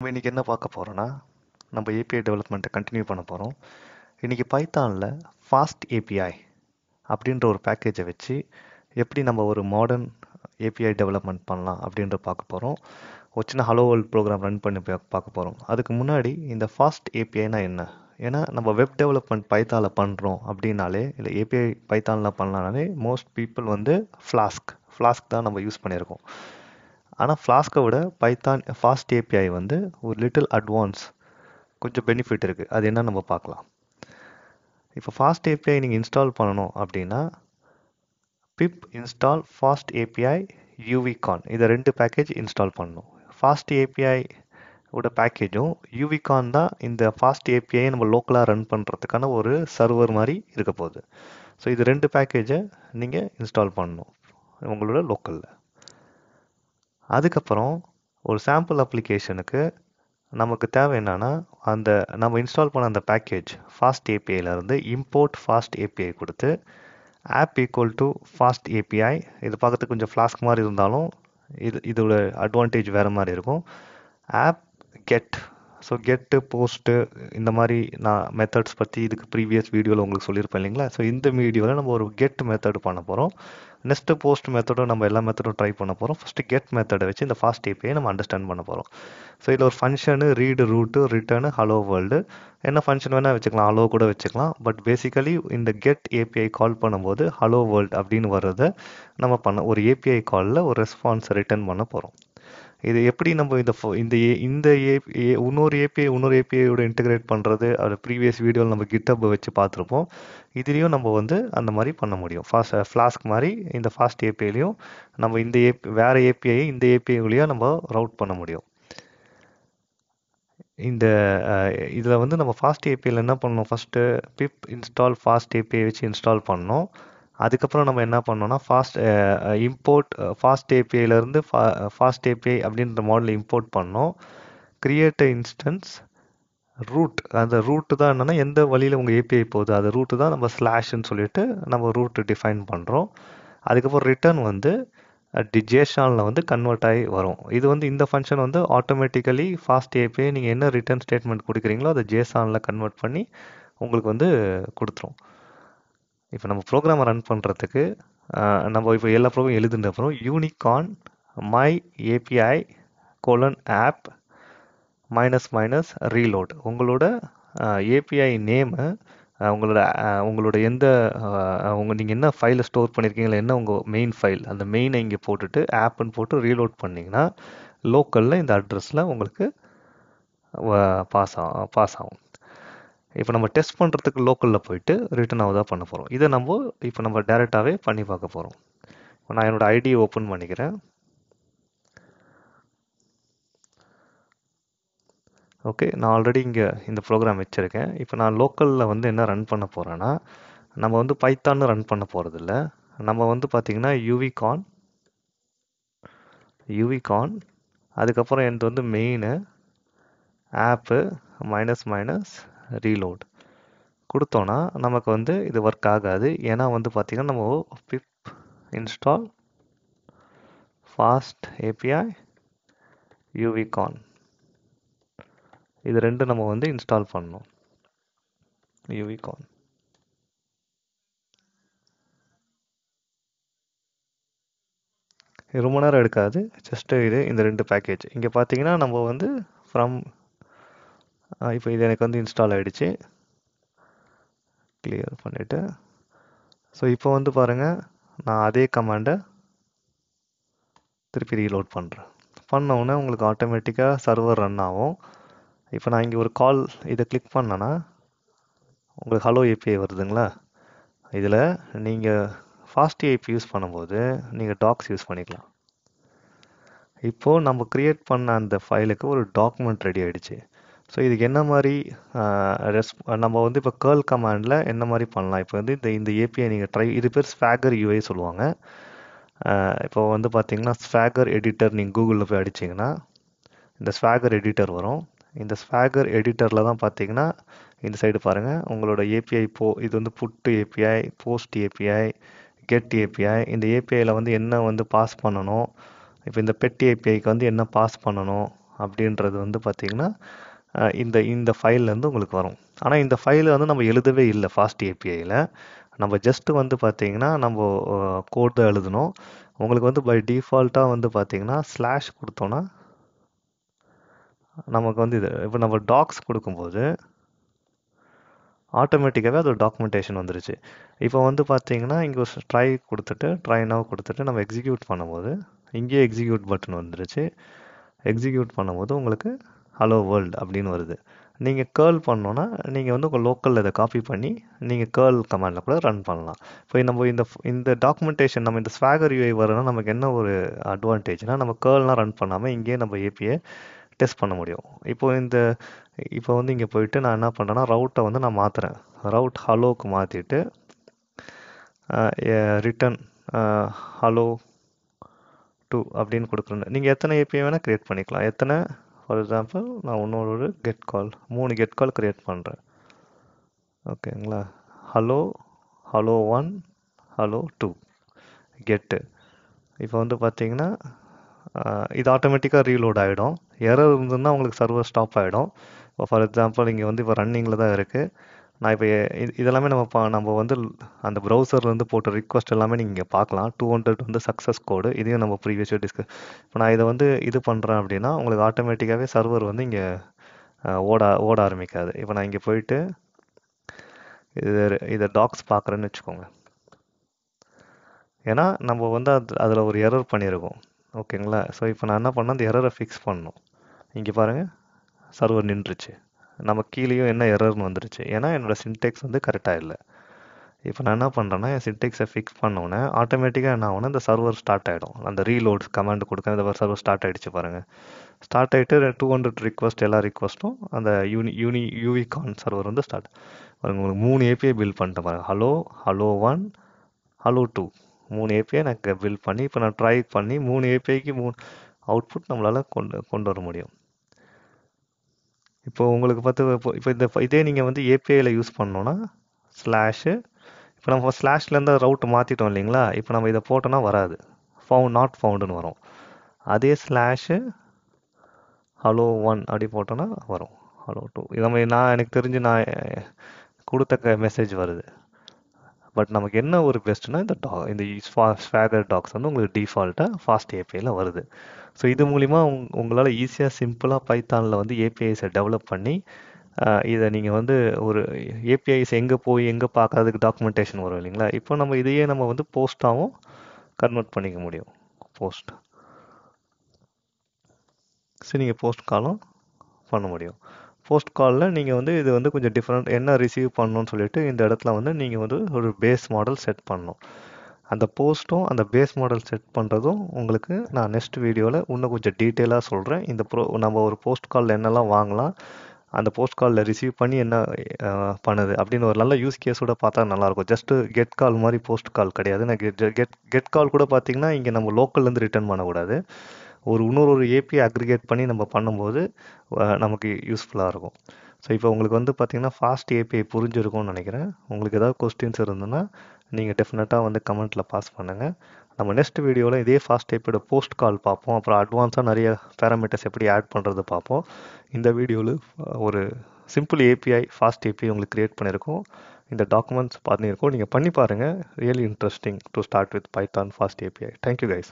நம்ம இன்றைக்கி என்ன பார்க்க போகிறோன்னா நம்ம ஏபிஐ டெவலப்மெண்ட்டை கண்டினியூ பண்ண போகிறோம் இன்றைக்கி பைத்தானில் ஃபாஸ்ட் ஏபிஐ அப்படின்ற ஒரு பேக்கேஜை வச்சு எப்படி நம்ம ஒரு மாடர்ன் ஏபிஐ டெவலப்மெண்ட் பண்ணலாம் அப்படின்ற பார்க்க போகிறோம் ஒரு சின்ன ஹலோ வேர்ல்ட் ப்ரோக்ராம் ரன் பண்ணி பார்க்க போகிறோம் அதுக்கு முன்னாடி இந்த ஃபாஸ்ட் ஏபிஐனா என்ன ஏன்னா நம்ம வெப் டெவலப்மெண்ட் பைத்தானில் பண்ணுறோம் அப்படின்னாலே இல்லை ஏபிஐ பைத்தானில் பண்ணலானாலே மோஸ்ட் பீப்புள் வந்து ஃப்ளாஸ்க் ஃப்ளாஸ்க் தான் நம்ம யூஸ் பண்ணியிருக்கோம் ஆனால் ஃப்ளாஸ்க்கை விட பைத்தான் ஃபாஸ்ட் ஏபிஐ வந்து ஒரு லிட்டில் அட்வான்ஸ் கொஞ்சம் பெனிஃபிட் இருக்குது அது என்ன நம்ம பார்க்கலாம் இப்போ ஃபாஸ்ட் ஏபிஐ நீங்கள் இன்ஸ்டால் பண்ணணும் அப்படின்னா pip install FastAPI uvicorn இதை ரெண்டு பேக்கேஜ் இன்ஸ்டால் பண்ணணும் ஃபாஸ்ட் ஏபிஐ ஓட பேக்கேஜும் யூவிகான் தான் இந்த ஃபாஸ்ட் ஏபிஐ நம்ம லோக்கலாக ரன் பண்ணுறதுக்கான ஒரு சர்வர் மாதிரி இருக்க போகுது ஸோ இது ரெண்டு பேக்கேஜை நீங்கள் இன்ஸ்டால் பண்ணணும் உங்களோட லோக்கலில் அதுக்கப்புறம் ஒரு சாம்பிள் அப்ளிகேஷனுக்கு நமக்கு தேவை என்னென்னா அந்த நம்ம இன்ஸ்டால் பண்ண அந்த பேக்கேஜ் ஃபாஸ்ட் ஏபிஐலேருந்து இம்போர்ட் ஃபாஸ்ட் ஏபிஐ கொடுத்து app equal to FastAPI இது பார்க்கறதுக்கு கொஞ்சம் ஃப்ளாஸ்க் மாதிரி இருந்தாலும் இது இதோட அட்வான்டேஜ் வேறு மாதிரி இருக்கும் app get so get post இந்த மாதிரி நான் மெத்தட்ஸ் பற்றி இதுக்கு ப்ரீவியஸ் வீடியோவில் உங்களுக்கு சொல்லியிருப்பேன் இல்லைங்களா ஸோ இந்த வீடியோவில் நம்ம ஒரு கெட் மெத்தட் பண்ண போகிறோம் நெக்ஸ்ட் போஸ்ட் மெத்தடும் நம்ம எல்லா மெத்தடும் ட்ரை பண்ண போகிறோம் ஃபஸ்ட்டு கெட் மெத்தடை வச்சு இந்த ஃபாஸ்ட் ஏபிஐ நம்ம அண்டர்ஸ்டாண்ட் பண்ண போகிறோம் ஸோ இதில் ஒரு function read root return hello world என்ன ஃபங்க்ஷன் வேணால் வச்சுக்கலாம் ஹலோ கூட வச்சுக்கலாம் பட் பேசிக்கலி இந்த கெட் ஏபிஐ கால் பண்ணும்போது ஹலோ வேர்ல்டு அப்படின்னு வர்றதை நம்ம பண்ண ஒரு ஏபிஐ காலில் ஒரு ரெஸ்பான்ஸ் ரிட்டர்ன் பண்ண போகிறோம் இது எப்படி நம்ம இந்த இந்த ஏ இந்த ஏ இன்னொரு ஏபிஐ இன்னொரு ஏபிஐயோட இன்டகிரேட் பண்ணுறது அது ப்ரீவியஸ் வீடியோவில் நம்ம கிட்டப் வச்சு பார்த்துருப்போம் இதுலேயும் நம்ம வந்து அந்த மாதிரி பண்ண முடியும் ஃபாஸ்ட் ஃப்ளாஸ்க் மாதிரி இந்த ஃபாஸ்ட் ஏபிஐலையும் நம்ம இந்த ஏபி வேறு ஏபிஐ இந்த ஏபிஐலையோ நம்ம ரவுட் பண்ண முடியும் இந்த இதில் வந்து நம்ம ஃபாஸ்ட் ஏபிஐயில் என்ன பண்ணணும் first pip install FastAPI வச்சு இன்ஸ்டால் பண்ணோம் அதுக்கப்புறம் நம்ம என்ன பண்ணோம்னா ஃபாஸ்ட் இம்போர்ட் ஃபாஸ்ட் ஏபிஐலேருந்து ஃபா ஃபாஸ்ட் ஏபிஐ அப்படின்ற மாடல் இம்போர்ட் பண்ணோம் கிரியேட் இன்ஸ்டன்ஸ் ரூட் அந்த ரூட்டு தான் என்னென்னா எந்த வழியில் உங்கள் ஏபிஐ போகுது அது ரூட்டு தான் நம்ம ஸ்லாஷ்னு சொல்லிட்டு நம்ம ரூட்டு டிஃபைன் பண்ணுறோம் அதுக்கப்புறம் ரிட்டர்ன் வந்து டிஜேஷனில் வந்து கன்வெர்ட் ஆகி வரும் இது வந்து இந்த ஃபங்க்ஷன் வந்து ஆட்டோமேட்டிக்கலி ஃபாஸ்ட் ஏபிஐ நீங்கள் என்ன ரிட்டர்ன் ஸ்டேட்மெண்ட் கொடுக்குறீங்களோ அதை ஜேசானில் கன்வெர்ட் பண்ணி உங்களுக்கு வந்து கொடுத்துரும் இப்போ நம்ம ப்ரோக்ராமை ரன் பண்ணுறதுக்கு நம்ம இப்போ எல்லா ப்ரோக்ராம் எழுதுன அப்புறம் யூனிகான் my API colon app minus minus reload உங்களோட ஏபிஐ நேமு உங்களோட உங்களோட எந்த உங்கள் நீங்கள் என்ன ஃபைலை ஸ்டோர் பண்ணியிருக்கீங்களா என்ன உங்கள் மெயின் ஃபைல் அந்த மெயினை இங்கே போட்டுட்டு ஆப்புன்னு போட்டு ரீலோட் பண்ணிங்கன்னா லோக்கலில் இந்த அட்ரஸில் உங்களுக்கு பாஸ் ஆகும் பாஸ் ஆகும் இப்போ நம்ம டெஸ்ட் பண்ணுறதுக்கு லோக்கலில் போயிட்டு ரிட்டர்ன் ஆகுதா பண்ண போகிறோம் இதை நம்ம இப்போ நம்ம டேரெக்டாகவே பண்ணி பார்க்க போகிறோம் இப்போ நான் என்னோடய ஐடி ஓப்பன் பண்ணிக்கிறேன் ஓகே நான் ஆல்ரெடி இங்கே இந்த ப்ரோக்ராம் வச்சுருக்கேன் இப்போ நான் லோக்கலில் வந்து என்ன ரன் பண்ண போகிறேன்னா நம்ம வந்து பைத்தான் ரன் பண்ண போகிறதில்ல நம்ம வந்து பார்த்திங்கன்னா யூவிகான் யூவிகான் அதுக்கப்புறம் எனக்கு வந்து main app minus minus reload கொடுத்தோன்னா நமக்கு வந்து இது ஒர்க் ஆகாது ஏன்னா வந்து பார்த்திங்கன்னா நம்ம pip install FastAPI uvicorn இது ரெண்டு நம்ம வந்து இன்ஸ்டால் பண்ணணும் யூவிகான் ரொம்ப நேரம் எடுக்காது ஜஸ்ட்டு இது இந்த ரெண்டு பேக்கேஜ் இங்கே பார்த்தீங்கன்னா நம்ம வந்து ஃப்ரம் இப்போ இது எனக்கு வந்து இன்ஸ்டால் ஆகிடுச்சு கிளியர் பண்ணிவிட்டு ஸோ இப்போ வந்து பாருங்கள் நான் அதே கமாண்டை திருப்பி ரீலோட் பண்ணுறேன் பண்ணவுடனே உங்களுக்கு ஆட்டோமேட்டிக்காக சர்வர் ரன் ஆகும் இப்போ நான் இங்கே ஒரு கால் இதை கிளிக் பண்ணனா உங்களுக்கு ஹலோ ஏபிஐ வருதுங்களா இதில் நீங்கள் ஃபாஸ்ட் ஏபி யூஸ் பண்ணும்போது நீங்கள் டாக்ஸ் யூஸ் பண்ணிக்கலாம் இப்போது நம்ம க்ரியேட் பண்ண அந்த ஃபைலுக்கு ஒரு டாக்குமெண்ட் ரெடி ஆகிடுச்சு ஸோ இதுக்கு என்ன மாதிரி ரெஸ் நம்ம வந்து இப்போ கேர்ள் கமாண்டில் என்ன மாதிரி பண்ணலாம் இப்போ வந்து இந்த இந்த ஏபிஐ நீங்கள் ட்ரை இது பேர் ஸ்பேகர் யூஐ சொல்லுவாங்க இப்போ வந்து பார்த்தீங்கன்னா ஸ்பேகர் எடிட்டர் நீங்கள் கூகுளில் போய் அடிச்சிங்கன்னா இந்த ஸ்பேகர் எடிட்டர் வரும் இந்த ஸ்பேகர் எடிட்டரில் தான் பார்த்தீங்கன்னா இந்த சைடு பாருங்கள் உங்களோட ஏபிஐ போ இது வந்து put API post API get API இந்த ஏபிஐயில் வந்து என்ன வந்து பாஸ் பண்ணணும் இப்போ இந்த பெட் ஏபிஐக்கு வந்து என்ன பாஸ் பண்ணணும் அப்படின்றது வந்து பார்த்திங்கன்னா இந்த இந்த ஃபைல்லேருந்து உங்களுக்கு வரும் ஆனால் இந்த ஃபைல் வந்து நம்ம எழுதவே இல்லை ஃபாஸ்ட் ஏபிஐயில் நம்ம ஜஸ்ட்டு வந்து பார்த்தீங்கன்னா நம்ம கோட் தான் எழுதணும் உங்களுக்கு வந்து பை டிஃபால்ட்டாக வந்து பார்த்தீங்கன்னா ஸ்லாஷ் கொடுத்தோன்னா நமக்கு வந்து இது இப்போ நம்ம டாக்ஸ் கொடுக்கும்போது ஆட்டோமேட்டிக்காகவே அது ஒரு டாக்குமெண்டேஷன் வந்துருச்சு இப்போ வந்து பார்த்தீங்கன்னா இங்கே ஒரு ட்ரை கொடுத்துட்டு ட்ரை கொடுத்துட்டு நம்ம எக்ஸிக்யூட் பண்ணும்போது இங்கேயே எக்ஸிக்யூட் பட்டன் வந்துருச்சு எக்ஸிக்யூட் பண்ணும்போது உங்களுக்கு ஹலோ வேர்ல்டு அப்படின்னு வருது நீங்கள் கேர்ள் பண்ணோன்னா நீங்கள் வந்து உங்கள் லோக்கலில் இதை காப்பி பண்ணி நீங்கள் கேர்ள் கமாண்டில் கூட ரன் பண்ணலாம் இப்போ நம்ம இந்த இந்த டாக்குமெண்டேஷன் நம்ம இந்த ஸ்வாகர் யூஐ வரனா நமக்கு என்ன ஒரு அட்வான்டேஜ்னால் நம்ம கேர்ள்லாம் ரன் பண்ணாமல் இங்கேயே நம்ம ஏபியை டெஸ்ட் பண்ண முடியும் இப்போது இந்த இப்போ வந்து இங்கே போயிட்டு நான் என்ன பண்ணுறேன்னா ரவுட்டை வந்து நான் மாற்றுறேன் ரவுட் ஹலோவுக்கு மாற்றிட்டு ரிட்டன் ஹலோ டூ அப்படின்னு கொடுக்குறேன் நீங்கள் எத்தனை ஏபிஐ வேணால் க்ரியேட் பண்ணிக்கலாம் எத்தனை ஃபார் எக்ஸாம்பிள் நான் இன்னொரு ஒரு கெட் கால் மூணு கெட் கால் க்ரியேட் பண்ணுறேன் ஓகேங்களா hello hello one hello two get இப்போ வந்து பார்த்தீங்கன்னா இது ஆட்டோமேட்டிக்காக ரீலோட் ஆகிடும் எரர் இருந்ததுன்னா உங்களுக்கு சர்வர் ஸ்டாப் ஆகிடும் இப்போ ஃபார் எக்ஸாம்பிள் இங்கே வந்து இப்போ ரன்னிங்கில் தான் இருக்குது நான் இப்போ இதெல்லாமே நம்ம பா நம்ம வந்து அந்த ப்ரௌசர்லேருந்து போட்ட ரிக்வஸ்ட் எல்லாமே நீங்கள் இங்கே பார்க்கலாம் டூ ஹண்ட்ரட் வந்து சக்ஸஸ் கோடு இதையும் நம்ம ப்ரீவியஸ் டிஸ்கஸ் இப்போ நான் இதை வந்து இது பண்ணுறேன் அப்படின்னா உங்களுக்கு ஆட்டோமேட்டிக்காகவே சர்வர் வந்து இங்கே ஓட ஓட ஆரம்பிக்காது இப்போ நான் இங்கே போயிட்டு இது இதை டாக்ஸ் பார்க்குறேன்னு வச்சுக்கோங்க ஏன்னா நம்ம வந்து அது அதில் ஒரு எரர் பண்ணியிருக்கோம் ஓகேங்களா ஸோ இப்போ நான் என்ன பண்ணேன் அந்த எரரை ஃபிக்ஸ் பண்ணணும் இங்கே பாருங்கள் சர்வர் நின்றுச்சு நம்ம கீழேயும் என்ன எரர்னு வந்துருச்சு ஏன்னா என்னோடய சின்டெக்ஸ் வந்து கரெக்டாக இல்லை இப்போ நான் என்ன பண்ணுறேன்னா என் சின்டெக்ஸை ஃபிக்ஸ் பண்ணோன்னே ஆட்டோமேட்டிக்காக என்ன ஆகணும் இந்த சர்வர் ஸ்டார்ட் ஆகிடும் அந்த ரீலோட் கமாண்ட் கொடுக்க இந்த சர்வர் ஸ்டார்ட் ஆகிடுச்சு பாருங்கள் ஸ்டார்ட் ஆகிட்டு டூ ஹண்ட்ரட் ரிக்வஸ்ட் எல்லா ரிக்வஸ்ட்டும் அந்த யூனி யூனி யூவிகான் கான் சர்வர் வந்து ஸ்டார்ட் பாருங்கள் உங்களுக்கு மூணு ஏபிஐ பில் பண்ணிட்டேன் பாருங்கள் hello hello one hello two மூணு ஏபிஐ எனக்கு பில் பண்ணி இப்போ நான் ட்ரை பண்ணி மூணு ஏபிஐக்கு மூணு அவுட்புட் நம்மளால் கொண்டு கொண்டு வர முடியும் இப்போ உங்களுக்கு பார்த்து இப்போ இப்போ இந்த இதே நீங்கள் வந்து ஏபிஐயில் யூஸ் பண்ணோன்னா ஸ்லாஷு இப்போ நம்ம ஸ்லாஷ்லேருந்து ரவுட் மாற்றிட்டோம் இல்லைங்களா இப்போ நம்ம இதை போட்டோன்னா வராது ஃபவுண்ட் நாட் ஃபவுண்டுன்னு வரும் அதே ஸ்லாஷு ஹலோ ஒன் அப்படி போட்டோன்னா வரும் ஹலோ டூ இதை மாதிரி நான் எனக்கு தெரிஞ்சு நான் கொடுத்த மெசேஜ் வருது பட் நமக்கு என்ன ஒரு பெஸ்ட்னா இந்த டா இந்த ஸ்வேகர் டாக்ஸ் வந்து உங்களுக்கு டிஃபால்ட்டாக ஃபாஸ்ட் ஏபிஐயில் வருது ஸோ இது மூலிமா உங் உங்களால் ஈஸியாக சிம்பிளாக பைத்தானில் வந்து ஏபிஐஸை டெவலப் பண்ணி இதை நீங்கள் வந்து ஒரு ஏபிஐஸ் எங்கே போய் எங்கே பார்க்கறதுக்கு டாக்குமெண்டேஷன் வரும் இல்லைங்களா இப்போ நம்ம இதையே நம்ம வந்து போஸ்ட்டாகவும் கன்வெர்ட் பண்ணிக்க முடியும் போஸ்ட் சரி நீங்கள் போஸ்ட் காலும் பண்ண முடியும் போஸ்ட் காலில் நீங்கள் வந்து இது வந்து கொஞ்சம் டிஃப்ரெண்ட் என்ன ரிசீவ் பண்ணணும்னு சொல்லிட்டு இந்த இடத்துல வந்து நீங்கள் வந்து ஒரு பேஸ் மாடல் செட் பண்ணணும் அந்த போஸ்ட்டும் அந்த பேஸ் மாடல் செட் பண்ணுறதும் உங்களுக்கு நான் நெக்ஸ்ட் வீடியோவில் இன்னும் கொஞ்சம் டீட்டெயிலாக சொல்கிறேன் இந்த ப்ரோ நம்ம ஒரு போஸ்ட் காலில் என்னெல்லாம் வாங்கலாம் அந்த போஸ்ட் காலில் ரிசீவ் பண்ணி என்ன பண்ணுது அப்படின்னு ஒரு நல்ல யூஸ் கேஸோட பார்த்தா நல்லாயிருக்கும் ஜஸ்ட்டு கெட் கால் மாதிரி போஸ்ட் கால் கிடையாது நான் கெட் கெட் கெட் கால் கூட பார்த்தீங்கன்னா இங்கே நம்ம லோக்கல்லேருந்து ரிட்டர்ன் பண்ணக்கூடாது ஒரு இன்னொரு ஒரு ஏபிஐ அக்ரிகேட் பண்ணி நம்ம பண்ணும்போது நமக்கு யூஸ்ஃபுல்லாக இருக்கும் ஸோ இப்போ உங்களுக்கு வந்து பார்த்தீங்கன்னா ஃபாஸ்ட் ஏபிஐ புரிஞ்சிருக்கும்னு நினைக்கிறேன் உங்களுக்கு ஏதாவது கொஸ்டின்ஸ் இருந்ததுன்னா நீங்கள் டெஃபினட்டாக வந்து கமெண்ட்டில் பாஸ் பண்ணுங்கள் நம்ம நெக்ஸ்ட் வீடியோவில் இதே ஃபாஸ்ட் ஏபியோட போஸ்ட் கால் பார்ப்போம் அப்புறம் அட்வான்ஸாக நிறைய பேராமீட்டர்ஸ் எப்படி ஆட் பண்ணுறது பார்ப்போம் இந்த வீடியோவில் ஒரு சிம்பிள் ஏபிஐ ஃபாஸ்ட் ஏபிஐ உங்களுக்கு க்ரியேட் பண்ணியிருக்கோம் இந்த டாக்குமெண்ட்ஸ் பண்ணியிருக்கோம் நீங்கள் பண்ணி பாருங்கள் really interesting to start with Python FastAPI thank you guys